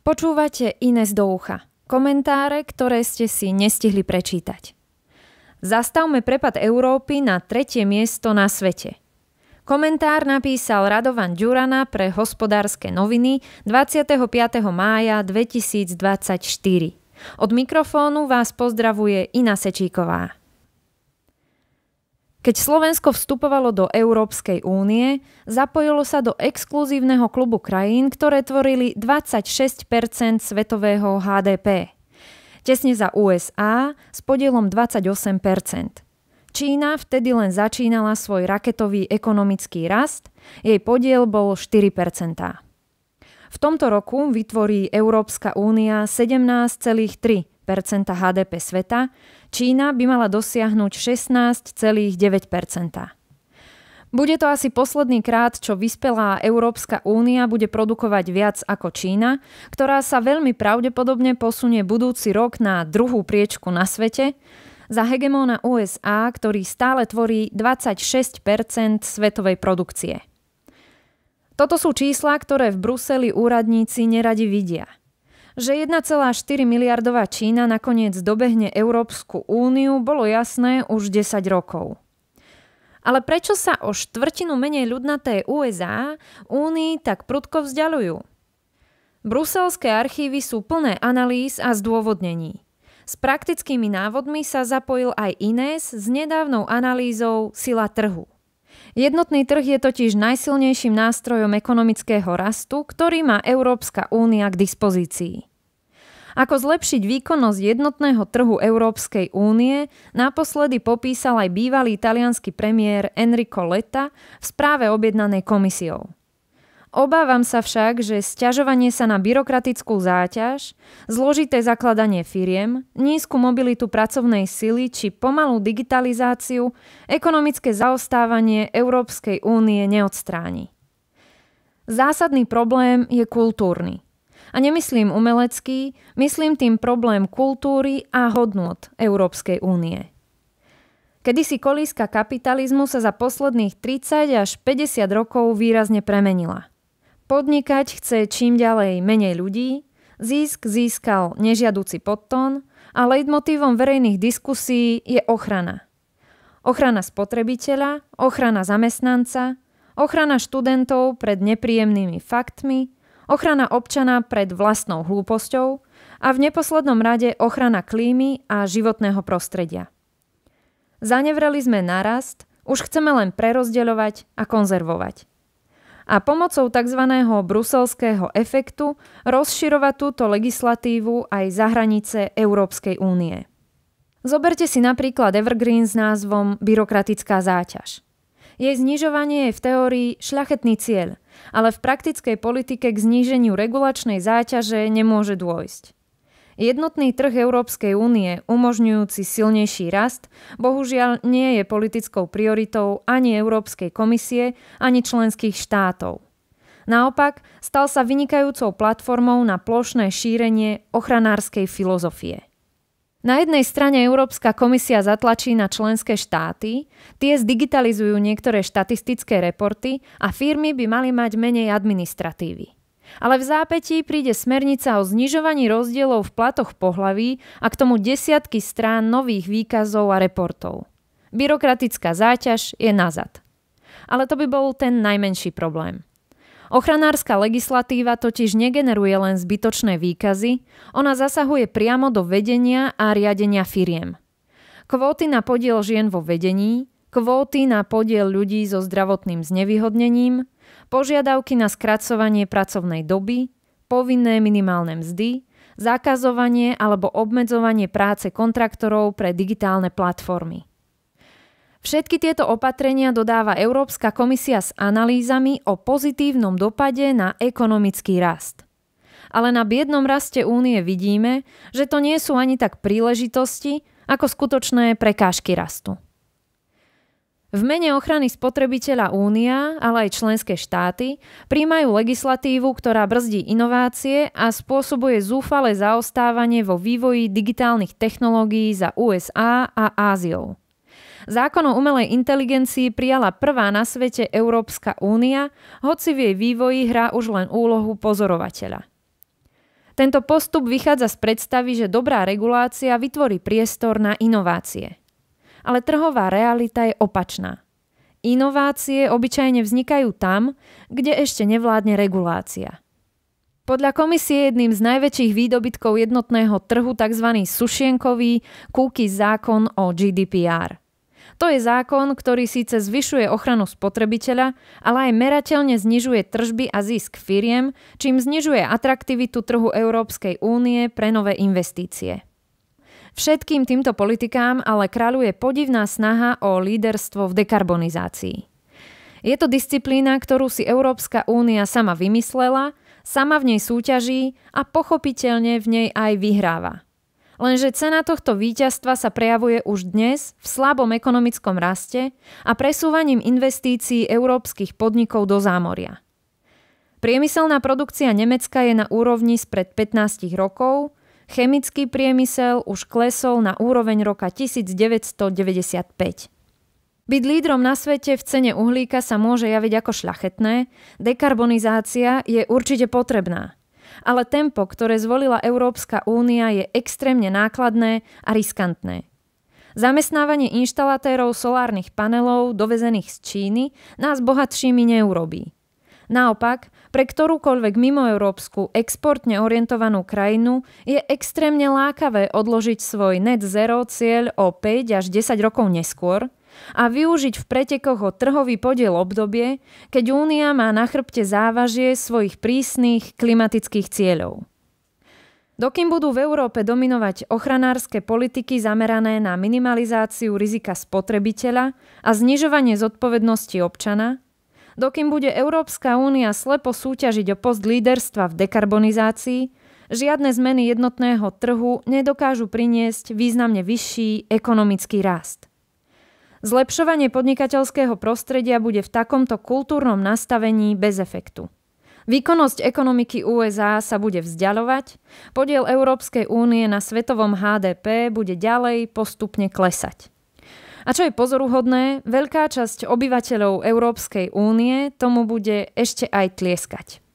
Počúvate Ines do ucha. Komentáre, ktoré ste si nestihli prečítať. Zastavme prepad Európy na tretie miesto na svete. Komentár napísal Radovan Ďurana pre hospodárske noviny 25. mája 2024. Od mikrofónu vás pozdravuje Ina Sečíková. Keď Slovensko vstupovalo do Európskej únie, zapojilo sa do exkluzívneho klubu krajín, ktoré tvorili 26 svetového HDP. Tesne za USA s podielom 28 Čína vtedy len začínala svoj raketový ekonomický rast, jej podiel bol 4 V tomto roku vytvorí Európska únia 17,3 HDP sveta, Čína by mala dosiahnuť 16,9 Bude to asi posledný krát, čo vyspelá Európska únia bude produkovať viac ako Čína, ktorá sa veľmi pravdepodobne posunie budúci rok na druhú priečku na svete, za hegemóna USA, ktorý stále tvorí 26 svetovej produkcie. Toto sú čísla, ktoré v Bruseli úradníci neradi vidia – že 1,4 miliardová Čína nakoniec dobehne Európsku úniu, bolo jasné už 10 rokov. Ale prečo sa o štvrtinu menej ľudnaté USA únii tak prudko vzdialujú? Bruselské archívy sú plné analýz a zdôvodnení. S praktickými návodmi sa zapojil aj Inés s nedávnou analýzou Sila trhu. Jednotný trh je totiž najsilnejším nástrojom ekonomického rastu, ktorý má Európska únia k dispozícii. Ako zlepšiť výkonnosť jednotného trhu Európskej únie naposledy popísal aj bývalý talianský premiér Enrico Letta v správe objednanej komisiou. Obávam sa však, že sťažovanie sa na byrokratickú záťaž, zložité zakladanie firiem, nízku mobilitu pracovnej sily či pomalú digitalizáciu ekonomické zaostávanie Európskej únie neodstráni. Zásadný problém je kultúrny. A nemyslím umelecký, myslím tým problém kultúry a hodnot Európskej únie. Kedysi kolíska kapitalizmu sa za posledných 30 až 50 rokov výrazne premenila – Podnikať chce čím ďalej menej ľudí, zisk získal nežiaduci podtón a leitmotívom verejných diskusí je ochrana. Ochrana spotrebiteľa, ochrana zamestnanca, ochrana študentov pred nepríjemnými faktmi, ochrana občana pred vlastnou hlúposťou a v neposlednom rade ochrana klímy a životného prostredia. Zanevreli sme narast, už chceme len prerozdeľovať a konzervovať a pomocou tzv. bruselského efektu rozširovať túto legislatívu aj za hranice Európskej únie. Zoberte si napríklad Evergreen s názvom Byrokratická záťaž. Jej znižovanie je v teórii šľachetný cieľ, ale v praktickej politike k zníženiu regulačnej záťaže nemôže dôjsť. Jednotný trh Európskej únie, umožňujúci silnejší rast, bohužiaľ nie je politickou prioritou ani Európskej komisie, ani členských štátov. Naopak, stal sa vynikajúcou platformou na plošné šírenie ochranárskej filozofie. Na jednej strane Európska komisia zatlačí na členské štáty, tie zdigitalizujú niektoré štatistické reporty a firmy by mali mať menej administratívy. Ale v zápätí príde smernica o znižovaní rozdielov v platoch pohlaví a k tomu desiatky strán nových výkazov a reportov. Byrokratická záťaž je nazad. Ale to by bol ten najmenší problém. Ochranárska legislatíva totiž negeneruje len zbytočné výkazy, ona zasahuje priamo do vedenia a riadenia firiem. Kvóty na podiel žien vo vedení, kvóty na podiel ľudí so zdravotným znevýhodnením, požiadavky na skracovanie pracovnej doby, povinné minimálne mzdy, zakazovanie alebo obmedzovanie práce kontraktorov pre digitálne platformy. Všetky tieto opatrenia dodáva Európska komisia s analýzami o pozitívnom dopade na ekonomický rast. Ale na biednom raste únie vidíme, že to nie sú ani tak príležitosti, ako skutočné prekážky rastu. V mene ochrany spotrebiteľa Únia, ale aj členské štáty, príjmajú legislatívu, ktorá brzdí inovácie a spôsobuje zúfale zaostávanie vo vývoji digitálnych technológií za USA a Áziou. Zákon o umelej inteligencii prijala prvá na svete Európska únia, hoci v jej vývoji hrá už len úlohu pozorovateľa. Tento postup vychádza z predstavy, že dobrá regulácia vytvorí priestor na inovácie – ale trhová realita je opačná. Inovácie obyčajne vznikajú tam, kde ešte nevládne regulácia. Podľa komisie jedným z najväčších výdobytkov jednotného trhu tzv. sušienkový kúky zákon o GDPR. To je zákon, ktorý síce zvyšuje ochranu spotrebiteľa, ale aj merateľne znižuje tržby a zisk firiem, čím znižuje atraktivitu trhu Európskej únie pre nové investície. Všetkým týmto politikám ale kráľuje podivná snaha o líderstvo v dekarbonizácii. Je to disciplína, ktorú si Európska únia sama vymyslela, sama v nej súťaží a pochopiteľne v nej aj vyhráva. Lenže cena tohto víťazstva sa prejavuje už dnes v slabom ekonomickom raste a presúvaním investícií európskych podnikov do zámoria. Priemyselná produkcia Nemecka je na úrovni spred 15 rokov Chemický priemysel už klesol na úroveň roka 1995. Byť lídrom na svete v cene uhlíka sa môže javiť ako šľachetné, dekarbonizácia je určite potrebná. Ale tempo, ktoré zvolila Európska únia, je extrémne nákladné a riskantné. Zamestnávanie inštalatérov solárnych panelov dovezených z Číny nás bohatšími neurobí. Naopak, pre ktorúkoľvek mimoeurópsku exportne orientovanú krajinu je extrémne lákavé odložiť svoj net zero cieľ o 5 až 10 rokov neskôr a využiť v pretekoch o trhový podiel obdobie, keď Únia má na chrbte závažie svojich prísnych klimatických cieľov. Dokým budú v Európe dominovať ochranárske politiky zamerané na minimalizáciu rizika spotrebiteľa a znižovanie zodpovednosti občana, Dokým bude Európska únia slepo súťažiť o post líderstva v dekarbonizácii, žiadne zmeny jednotného trhu nedokážu priniesť významne vyšší ekonomický rast. Zlepšovanie podnikateľského prostredia bude v takomto kultúrnom nastavení bez efektu. Výkonnosť ekonomiky USA sa bude vzdialovať, podiel Európskej únie na svetovom HDP bude ďalej postupne klesať. A čo je pozoruhodné, veľká časť obyvateľov Európskej únie tomu bude ešte aj tlieskať.